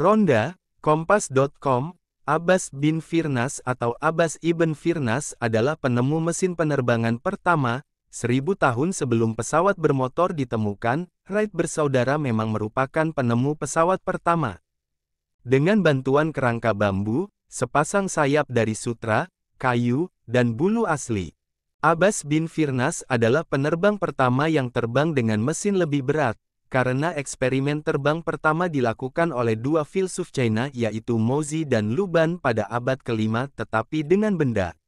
Ronda, Kompas.com, Abbas bin Firnas atau Abbas ibn Firnas adalah penemu mesin penerbangan pertama, seribu tahun sebelum pesawat bermotor ditemukan, Wright bersaudara memang merupakan penemu pesawat pertama. Dengan bantuan kerangka bambu, sepasang sayap dari sutra, kayu, dan bulu asli. Abbas bin Firnas adalah penerbang pertama yang terbang dengan mesin lebih berat, karena eksperimen terbang pertama dilakukan oleh dua filsuf China yaitu Mozi dan Luban pada abad kelima tetapi dengan benda.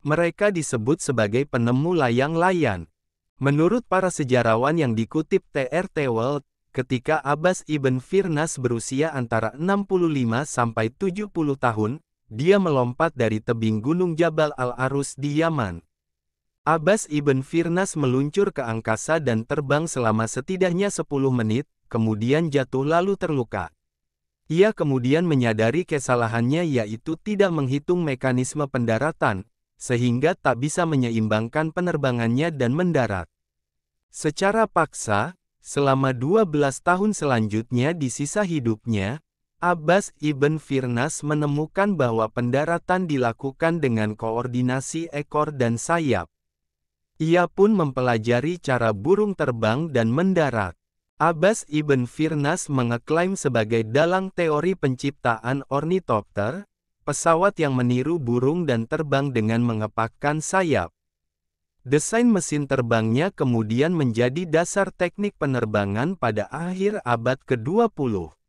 Mereka disebut sebagai penemu layang-layang. Menurut para sejarawan yang dikutip TRT World, ketika Abbas Ibn Firnas berusia antara 65 sampai 70 tahun, dia melompat dari tebing gunung Jabal Al-Arus di Yaman. Abbas ibn Firnas meluncur ke angkasa dan terbang selama setidaknya 10 menit, kemudian jatuh lalu terluka. Ia kemudian menyadari kesalahannya yaitu tidak menghitung mekanisme pendaratan, sehingga tak bisa menyeimbangkan penerbangannya dan mendarat. Secara paksa, selama 12 tahun selanjutnya di sisa hidupnya, Abbas Ibn Firnas menemukan bahwa pendaratan dilakukan dengan koordinasi ekor dan sayap. Ia pun mempelajari cara burung terbang dan mendarat. Abbas Ibn Firnas mengeklaim sebagai dalang teori penciptaan ornitopter, pesawat yang meniru burung dan terbang dengan mengepakkan sayap. Desain mesin terbangnya kemudian menjadi dasar teknik penerbangan pada akhir abad ke-20.